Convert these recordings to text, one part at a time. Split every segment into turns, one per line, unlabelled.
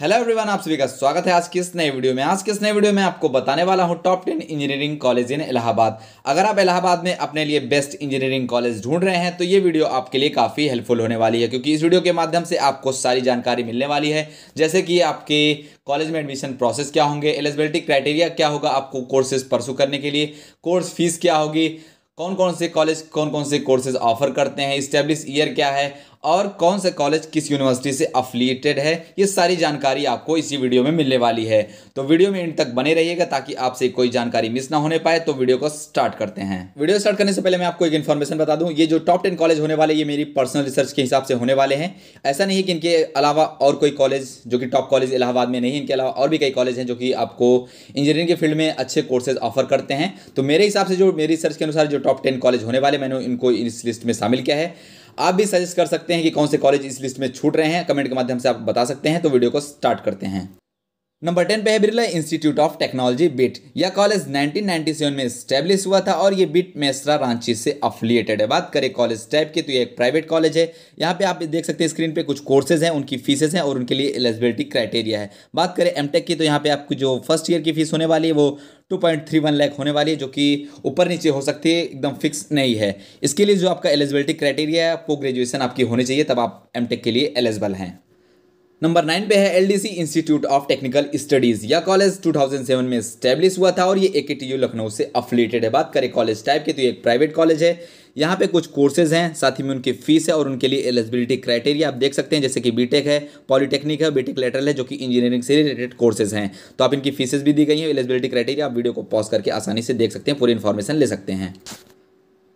hello everyone आप सभी का स्वागत है आज की इस नए वीडियो में आज के इस नए वीडियो में आपको बताने वाला हूं top ten engineering college in Allahabad अगर आप इलाहाबाद में अपने लिए बेस्ट इंजीनियरिंग कॉलेज ढूंढ रहे हैं तो ये वीडियो आपके लिए काफ़ी हेल्पफुल होने वाली है क्योंकि इस वीडियो के माध्यम से आपको सारी जानकारी मिलने वाली है जैसे कि आपके कॉलेज में एडमिशन प्रोसेस क्या होंगे एलिजिबिलिटी क्राइटेरिया क्या होगा आपको कोर्सेज परसू करने के लिए कोर्स फीस क्या होगी कौन कौन से कॉलेज कौन कौन से कोर्सेज ऑफर करते हैं इस्टेब्लिश ईयर क्या है और कौन से कॉलेज किस यूनिवर्सिटी से अफिलिएटेड है ये सारी जानकारी आपको इसी वीडियो में मिलने वाली है तो वीडियो में इन तक बने रहिएगा ताकि आपसे कोई जानकारी मिस ना होने पाए तो वीडियो को स्टार्ट करते हैं वीडियो स्टार्ट करने से पहले मैं आपको एक इन्फॉर्मेशन बता दूँ ये जो टॉप टेन कॉलेज होने वाले ये मेरी पर्सनल रिसर्च के हिसाब से होने वाले हैं ऐसा नहीं कि इनके अलावा और कोई कॉलेज जो कि टॉप कॉलेज इलाहाबाद में नहीं इनके अलावा और भी कई कॉलेज हैं जो कि आपको इंजीनियरिंग के फील्ड में अच्छे कोर्सेज ऑफर करते हैं तो मेरे हिसाब से जो मेरी रिसर्च के अनुसार जो टॉप टेन कॉलेज होने वाले मैंने इनको इस लिस्ट में शामिल किया है आप भी सजेस्ट कर सकते हैं कि कौन से कॉलेज इस लिस्ट में छूट रहे हैं कमेंट के माध्यम से आप बता सकते हैं तो वीडियो को स्टार्ट करते हैं नंबर टेन पे है Birla institute of technology BIT यह कॉलेज 1997 में स्टैब्लिश हुआ था और ये बिट मेसरा रांची से अफिलिएटेड है बात करें कॉलेज टाइप की तो ये एक प्राइवेट कॉलेज है यहाँ पे आप देख सकते हैं स्क्रीन पे कुछ कोर्सेज हैं उनकी फीसेज हैं और उनके लिए एलिजिबिलिटी क्राइटेरिया है बात करें एम की तो यहाँ पे आपकी जो फर्स्ट ईयर की फीस होने वाली है वो two point three one lakh होने वाली है जो कि ऊपर नीचे हो सकती है एकदम फिक्स नहीं है इसके लिए जो आपका एलिजिबिलिटी क्राइटेरिया है वो ग्रेजुएशन आपकी होनी चाहिए तब आप एम के लिए एलिजिबल हैं नंबर नाइन पे है LDC institute of technical studies यह कॉलेज 2007 में स्टेब्लिश हुआ था और ये ए लखनऊ से अफिलेटेड है बात करें कॉलेज टाइप की तो ये एक प्राइवेट कॉलेज है यहाँ पे कुछ कोर्सेज हैं साथ ही में उनकी फीस है और उनके लिए एलिजिबिलिटी क्राइटेरिया आप देख सकते हैं जैसे कि बीटेक है पॉलिटेक्निक है बीटेक लेटरल है जो कि इंजीनियरिंग से रिलेटेड कोर्सेज हैं तो आप इनकी फीसेज भी दी गई हैं एलिजिबिलिटी क्राइटेरिया आप वीडियो को पॉज करके आसानी से देख सकते हैं पूरी इन्फॉर्मेशन ले सकते हैं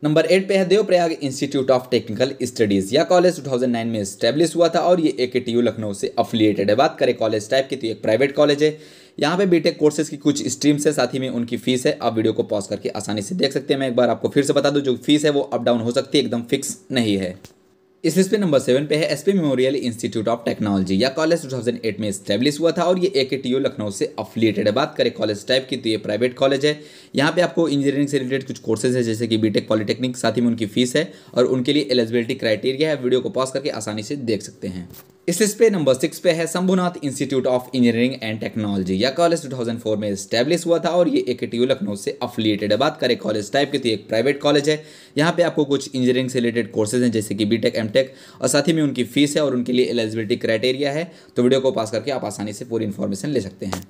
नंबर एट पे है Devprayag institute of technical studies यह कॉलेज 2009 में स्टैब्लिश हुआ था और ये ए लखनऊ से अफिलिएटेड है बात करें कॉलेज टाइप की तो एक प्राइवेट कॉलेज है यहाँ पे बीटेक कोर्सेज की कुछ स्ट्रीम्स है साथ ही में उनकी फीस है आप वीडियो को पॉज करके आसानी से देख सकते हैं मैं एक बार आपको फिर से बता दूँ जो फीस है वो अप डाउन हो सकती है एकदम फिक्स नहीं है इस लिस्ट पे नंबर सेवन पे है SP memorial institute of technology या कॉलेज 2008 में स्टेब्लिश हुआ था और ये ए लखनऊ से अफिलिएटेड है बात करें कॉलेज टाइप की तो ये प्राइवेट कॉलेज है यहाँ पे आपको इंजीनियरिंग से रिलेटेड कुछ कोर्सेज है जैसे कि बीटेक पॉलिटेक्निक साथ ही में उनकी फीस है और उनके लिए एलिजिबिलिटी क्राइटेरिया है वीडियो को पॉज करके आसानी से देख सकते हैं इस लिस्ट पे नंबर सिक्स पे है Shambhunath institute of engineering and technology या कॉलेज 2004 में स्टैब्लिश हुआ था और ये ए लखनऊ से अफिलिएटेड है बात करें कॉलेज टाइप की तो एक प्राइवेट कॉलेज है यहाँ पे आपको कुछ इंजीनियरिंग से रिलेटेड कोर्सेज हैं जैसे कि बीटेक एम टेक और साथ ही में उनकी फीस है और उनके लिए एलिजिबिलिटी क्राइटेरिया है तो वीडियो को पास करके आप आसानी से पूरी इन्फॉर्मेशन ले सकते हैं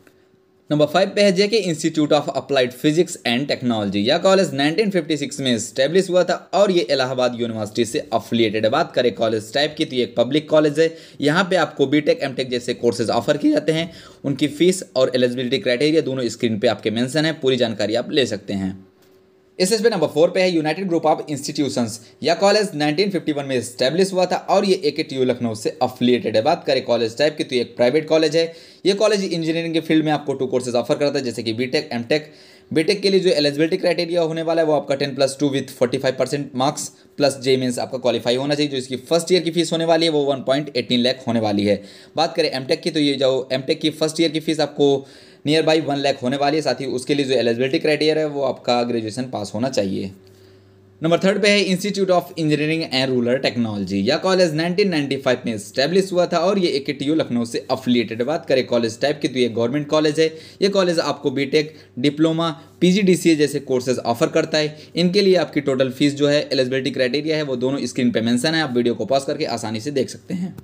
नंबर फाइव पे है JK institute of applied physics and technology यह कॉलेज 1956 में स्टेब्लिश हुआ था और ये इलाहाबाद यूनिवर्सिटी से अफिलिएटेड बात करें कॉलेज टाइप की तो ये एक पब्लिक कॉलेज है यहाँ पे आपको बीटेक एमटेक जैसे कोर्सेज ऑफर किए जाते हैं उनकी फीस और एलिजिबिलिटी क्राइटेरिया दोनों स्क्रीन पर आपके मैंसन है पूरी जानकारी आप ले सकते हैं इस पे नंबर फोर पे है यूनाइटेड ग्रुप ऑफ इंस्टीट्यूशंस या कॉलेज 1951 में स्टैब्लिश हुआ था और ये ए लखनऊ से अफिलियटेड है बात करें कॉलेज टाइप की तो एक प्राइवेट कॉलेज है ये कॉलेज इंजीनियरिंग के फील्ड में आपको टू कोर्सेज ऑफर करता है जैसे कि बीटेक एमटेक बीटेक के लिए जो एलिजिबिलिटी क्राइटेरिया होने वाला है वो आपका ten plus two with forty five percent marks plus J means आपका क्वालिफाई होना चाहिए जो इसकी फर्स्ट ईयर की फीस होने वाली है वो वन पॉइंट एटीन लैक होने वाली है बात करें एमटेक की तो ये जो एमटेक की फर्स्ट ईयर की फीस आपको नियर बाई वन लैख होने वाली है साथ ही उसके लिए जो एलिजिबिलिटी क्राइटेरिया है वो आपका ग्रेजुएशन पास होना चाहिए नंबर थर्ड पे है institute of engineering and rural technology यह कॉलेज 1995 में स्टैब्लिश हुआ था और ये ए के लखनऊ से अफिलिएटेड बात करें कॉलेज टाइप की तो ये गवर्नमेंट कॉलेज है ये कॉलेज आपको बीटेक डिप्लोमा पीजीडीसीए जैसे कोर्सेज ऑफर करता है इनके लिए आपकी टोटल फीस जो है एलिजिबिलिटी क्राइटेरिया है वो दोनों स्क्रीन पर मैंसन है आप वीडियो को पॉज करके आसानी से देख सकते हैं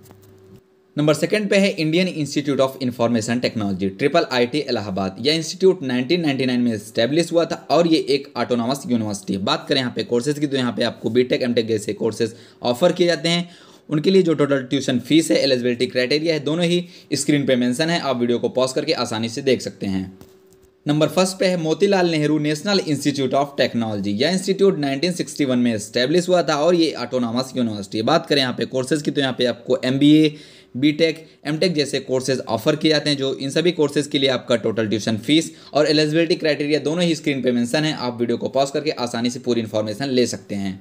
नंबर सेकंड पे है Indian institute of information technology triple IT Allahabad यह इंस्टीट्यूट 1999 में स्टैब्लिश हुआ था और ये एक ऑटोनॉमस यूनिवर्सिटी बात करें यहाँ पे कोर्सेज की तो यहाँ पे आपको बीटेक एमटेक जैसे कोर्सेज ऑफर किए जाते हैं उनके लिए जो टोटल ट्यूशन फीस है एलिजिबिलिटी क्राइटेरिया है दोनों ही स्क्रीन पर मैंसन है आप वीडियो को पॉज करके आसानी से देख सकते हैं नंबर फर्स्ट पे है Motilal Nehru national institute of technology यह इंस्टीट्यूट 1961 में स्टैब्लिश हुआ था और ये ऑटोनॉमस यूनिवर्सिटी बात करें यहाँ पे कोर्सेज की तो यहाँ पे आपको M B tech M tech जैसे कोर्सेज ऑफर किए जाते हैं जो इन सभी कोर्सेज के लिए आपका टोटल ट्यूशन फीस और एलिजिबिलिटी क्राइटेरिया दोनों ही स्क्रीन पर मैंसन है आप वीडियो को पॉज करके आसानी से पूरी इन्फॉर्मेशन ले सकते हैं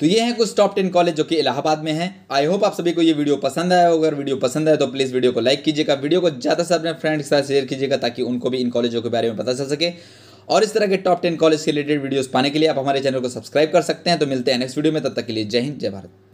तो ये है कुछ टॉप टेन कॉलेज जो कि इलाहाबाद में है आई होप आप सभी को ये वीडियो पसंद आया होगा अगर वीडियो पसंद आया तो प्लीज़ वीडियो को लाइक कीजिएगा वीडियो को ज़्यादा से अपने फ्रेंड के साथ शेयर कीजिएगा ताकि उनको भी इन कॉलेजों के बारे में पता चल सके और इस तरह के टॉप टेन कॉलेज से रिलेटेड वीडियोज़ पाने के लिए आप हमारे चैनल को सब्सक्राइब कर सकते हैं तो मिलते हैं नेक्स्ट वीडियो में तब तक के लिए जय हिंद जय भारत